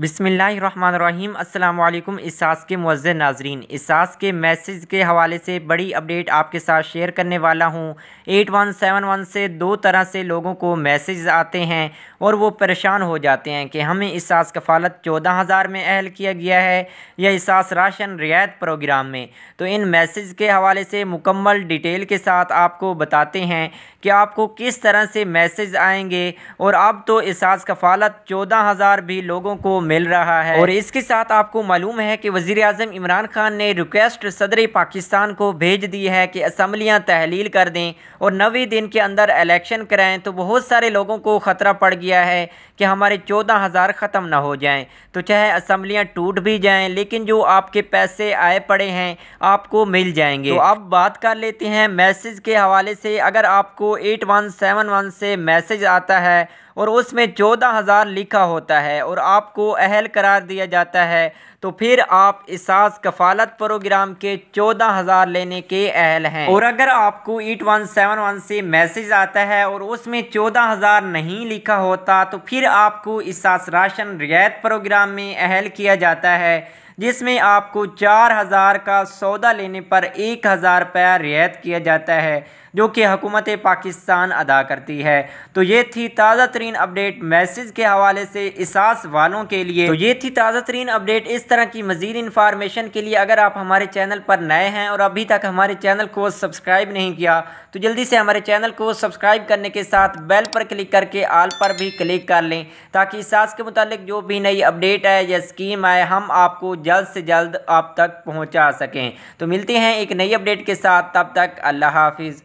बिसमीम् अल्लाम इसास के मुज़ नाजरीन इसास के मैसेज के हवाले से बड़ी अपडेट आपके साथ शेयर करने वाला हूँ एट वन सेवन वन से दो तरह से लोगों को मैसेज आते हैं और वो परेशान हो जाते हैं कि हमें इसास कफ़ालत चौदह हज़ार में अहल किया गया है या इसास राशन रियायत प्रोग्राम में तो इन मैसेज के हवाले से मुकम्मल डिटेल के साथ आपको बताते हैं कि आपको किस तरह से मैसेज आएंगे और अब तो इसास कफ़ालत चौदह हज़ार भी लोगों को मिल रहा है और इसके साथ आपको मालूम है कि वजीर अजम इमरान खान ने रिक्वेस्ट सदर पाकिस्तान को भेज दी है कि असम्बलियाँ तहलील कर दें और नवे दिन के अंदर इलेक्शन कराएं तो बहुत सारे लोगों को ख़तरा पड़ गया है कि हमारे चौदह हज़ार ख़त्म ना हो जाए तो चाहे असम्बलियाँ टूट भी जाए लेकिन जो आपके पैसे आए पड़े हैं आपको मिल जाएंगे तो अब बात कर लेते हैं मैसेज के हवाले से अगर आपको एट वन सेवन वन से मैसेज आता है और उसमें चौदह हज़ार लिखा होता है और आपको अहल करार दिया जाता है तो फिर आप इसास कफालत प्रोग्राम के चौदह हज़ार लेने के अहल हैं और अगर आपको एट वन सेवन वन से मैसेज आता है और उसमें चौदह हज़ार नहीं लिखा होता तो फिर आपको इसास राशन रियायत प्रोग्राम में अहल किया जाता है जिसमें आपको चार हज़ार का सौदा लेने पर एक हज़ार रुपया रियायत किया जाता है जो कि हुकूमत पाकिस्तान अदा करती है तो ये थी ताज़ा तरीन अपडेट मैसेज के हवाले से इसास वालों के लिए तो ये थी ताज़ा तरीन अपडेट इस तरह की मज़ीद इन्फॉर्मेशन के लिए अगर आप हमारे चैनल पर नए हैं और अभी तक हमारे चैनल को सब्सक्राइब नहीं किया तो जल्दी से हमारे चैनल को सब्सक्राइब करने के साथ बेल पर क्लिक करके आल पर भी क्लिक कर लें ताकि इसास के मुतालिक जो भी नई अपडेट है या स्कीम आए हम आपको जल्द से जल्द आप तक पहुँचा सकें तो मिलते हैं एक नई अपडेट के साथ तब तक अल्लाह हाफिज़